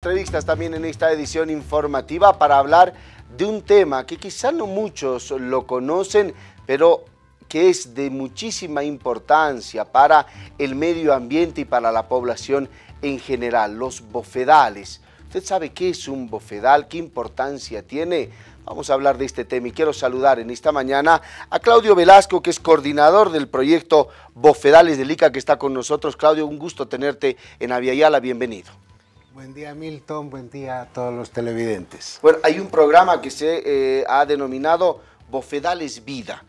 Entrevistas también en esta edición informativa para hablar de un tema que quizá no muchos lo conocen, pero que es de muchísima importancia para el medio ambiente y para la población en general, los bofedales. ¿Usted sabe qué es un bofedal? ¿Qué importancia tiene? Vamos a hablar de este tema y quiero saludar en esta mañana a Claudio Velasco, que es coordinador del proyecto Bofedales del ICA, que está con nosotros. Claudio, un gusto tenerte en Aviala, bienvenido. Buen día Milton, buen día a todos los televidentes. Bueno, hay un programa que se eh, ha denominado Bofedales Vida.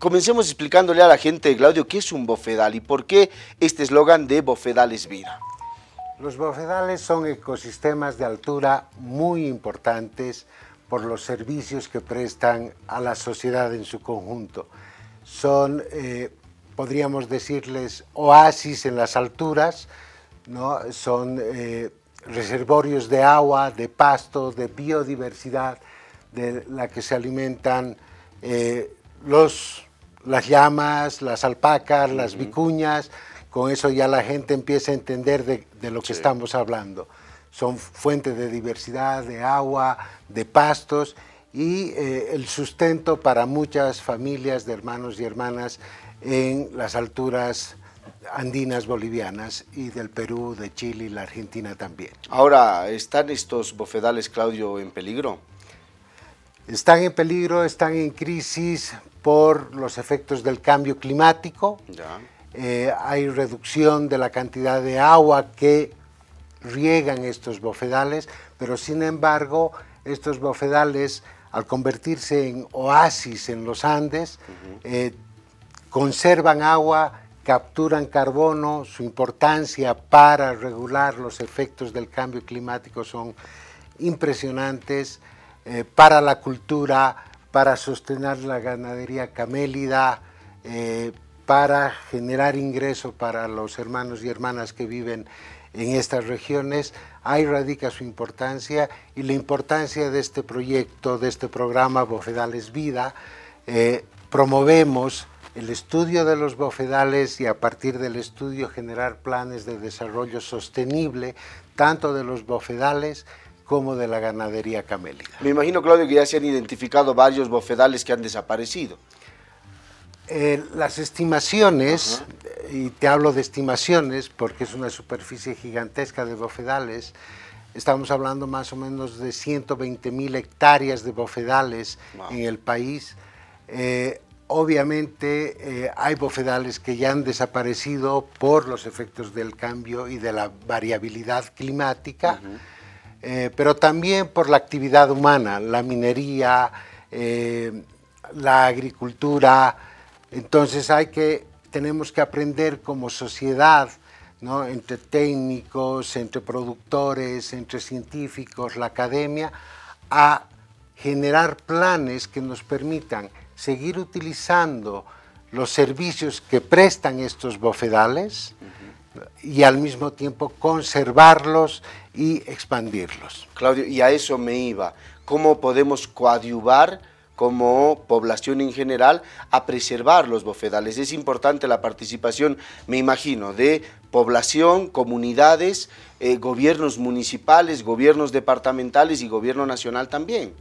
Comencemos explicándole a la gente, Claudio, qué es un bofedal y por qué este eslogan de Bofedales Vida. Los bofedales son ecosistemas de altura muy importantes por los servicios que prestan a la sociedad en su conjunto. Son, eh, podríamos decirles, oasis en las alturas, ¿no? son eh, reservorios de agua, de pastos, de biodiversidad, de la que se alimentan eh, los, las llamas, las alpacas, las vicuñas. Con eso ya la gente empieza a entender de, lo que estamos hablando. Son fuentes de diversidad, de agua, de pastos y eh, el sustento para muchas familias de hermanos y hermanas en las alturas andinas bolivianas y del Perú, de Chile y la Argentina también. Ahora, ¿están estos bofedales, Claudio, en peligro? Están en peligro, están en crisis por los efectos del cambio climático. Eh, hay reducción de la cantidad de agua que riegan estos bofedales, pero sin embargo estos bofedales al convertirse en oasis en los Andes eh, conservan agua, capturan carbono, su importancia para regular los efectos del cambio climático son impresionantes, eh, para la cultura, para sostener la ganadería camélida, eh, para generar ingreso para los hermanos y hermanas que viven en estas regiones, ahí radica su importancia y la importancia de este proyecto, de este programa Bofedales Vida. Eh, promovemos el estudio de los bofedales y a partir del estudio generar planes de desarrollo sostenible, tanto de los bofedales como de la ganadería camélida. Me imagino, Claudio, que ya se han identificado varios bofedales que han desaparecido. Eh, las estimaciones, y te hablo de estimaciones porque es una superficie gigantesca de bofedales, estamos hablando más o menos de 120.000 hectáreas de bofedales en el país. Eh, Obviamente eh, hay bofedales que ya han desaparecido por los efectos del cambio y de la variabilidad climática, eh, pero también por la actividad humana, la minería, eh, la agricultura. Entonces hay que, tenemos que aprender como sociedad, ¿no? entre técnicos, entre productores, entre científicos, la academia, a generar planes que nos permitan seguir utilizando los servicios que prestan estos bofedales y al mismo tiempo conservarlos y expandirlos. Claudio, y a eso me iba. ¿Cómo podemos coadyuvar como población en general a preservar los bofedales? Es importante la participación, me imagino, de población, comunidades, eh, gobiernos municipales, gobiernos departamentales y gobierno nacional también.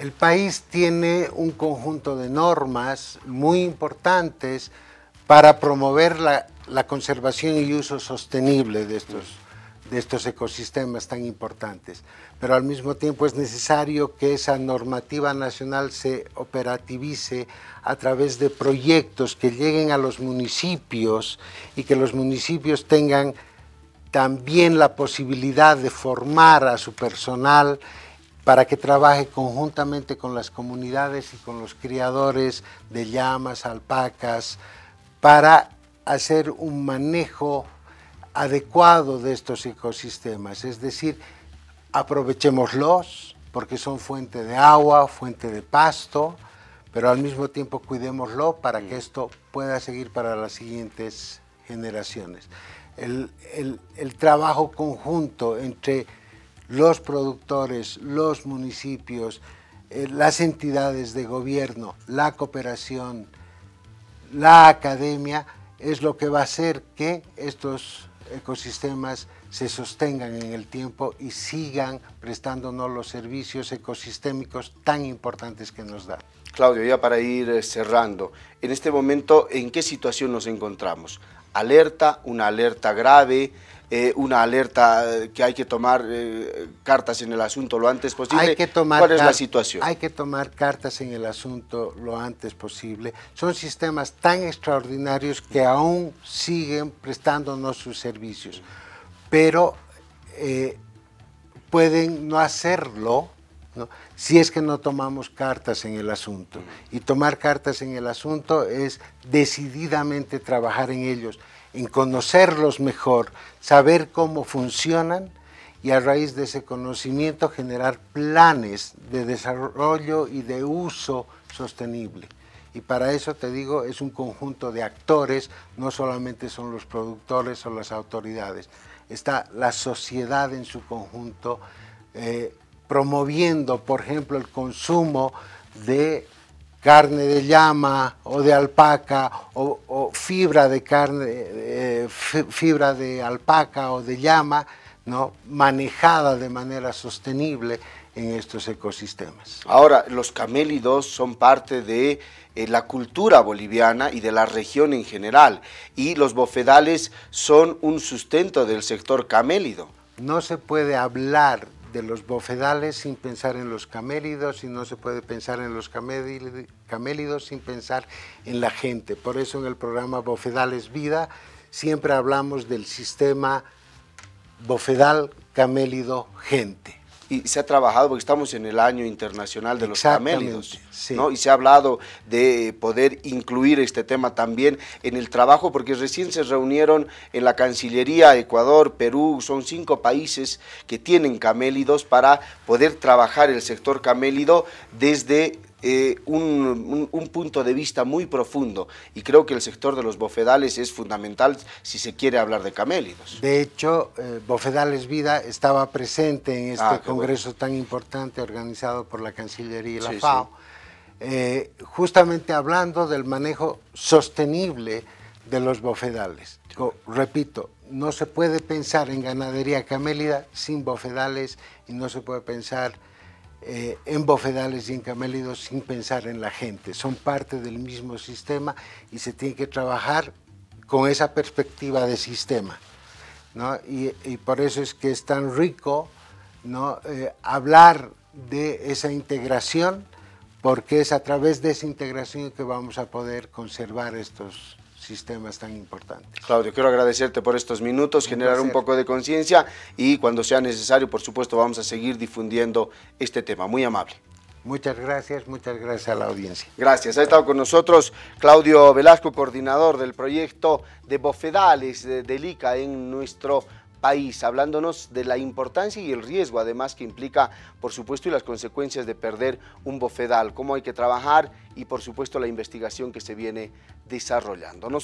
El país tiene un conjunto de normas muy importantes para promover la, conservación y uso sostenible de estos, de estos ecosistemas tan importantes. Pero al mismo tiempo es necesario que esa normativa nacional se operativice a través de proyectos que lleguen a los municipios y que los municipios tengan también la posibilidad de formar a su personal para que trabaje conjuntamente con las comunidades y con los criadores de llamas, alpacas, para hacer un manejo adecuado de estos ecosistemas. Es decir, aprovechémoslos porque son fuente de agua, fuente de pasto, pero al mismo tiempo cuidémoslo para que mm. esto pueda seguir para las siguientes generaciones. El, el trabajo conjunto entre los productores, los municipios, eh, las entidades de gobierno, la cooperación, la academia, es lo que va a hacer que estos ecosistemas se sostengan en el tiempo y sigan prestándonos los servicios ecosistémicos tan importantes que nos dan. Claudio, ya para ir eh, cerrando, en este momento, ¿en qué situación nos encontramos? ¿Alerta? ¿Una alerta grave? Eh, una alerta eh, que hay que tomar eh, cartas en el asunto lo antes posible. Hay que tomar ¿Cuál es la situación? Hay que tomar cartas en el asunto lo antes posible. Son sistemas tan extraordinarios que aún siguen prestándonos sus servicios, pero pueden no hacerlo. si es que no tomamos cartas en el asunto. Mm. Y tomar cartas en el asunto es decididamente trabajar en ellos en conocerlos mejor, saber cómo funcionan y a raíz de ese conocimiento generar planes de desarrollo y de uso sostenible. Y para eso te digo, es un conjunto de actores, no solamente son los productores o las autoridades, está la sociedad en su conjunto eh, promoviendo, por ejemplo, el consumo de carne de llama o de alpaca o, fibra de carne, eh, fibra de alpaca o de llama, ¿no? manejada de manera sostenible en estos ecosistemas. Ahora, los camélidos son parte de eh, la cultura boliviana y de la región en general, y los bofedales son un sustento del sector camélido. No se puede hablar de los bofedales sin pensar en los camélidos y no se puede pensar en los camélidos sin pensar en la gente. Por eso en el programa Bofedales Vida siempre hablamos del sistema bofedal camélido gente y se ha trabajado porque estamos en el año internacional de los camélidos, ¿no? Y se ha hablado de poder incluir este tema también en el trabajo porque recién se reunieron en la Cancillería Ecuador, Perú, son cinco países que tienen camélidos para poder trabajar el sector camélido desde eh, un, punto de vista muy profundo y creo que el sector de los bofedales es fundamental si se quiere hablar de camélidos. De hecho, eh, Bofedales Vida estaba presente en este ah, congreso tan importante organizado por la Cancillería y la FAO, eh, justamente hablando del manejo sostenible de los bofedales. repito, no se puede pensar en ganadería camélida sin bofedales y no se puede pensar eh, en bofedales y en camélidos sin pensar en la gente. Son parte del mismo sistema y se tiene que trabajar con esa perspectiva de sistema. ¿no? Y, por eso es que es tan rico ¿no? Eh, hablar de esa integración, porque es a través de esa integración que vamos a poder conservar estos, sistemas tan importantes. Claudio, quiero agradecerte por estos minutos, generar un poco de conciencia y cuando sea necesario, por supuesto, vamos a seguir difundiendo este tema. Muy amable. Muchas gracias, muchas gracias a la audiencia. Gracias. Ha estado con nosotros Claudio Velasco, coordinador del proyecto de Bofedales del ICA en nuestro país, hablándonos de la importancia y el riesgo, además que implica, por supuesto, y las consecuencias de perder un bofedal, cómo hay que trabajar y, por supuesto, la investigación que se viene desarrollando.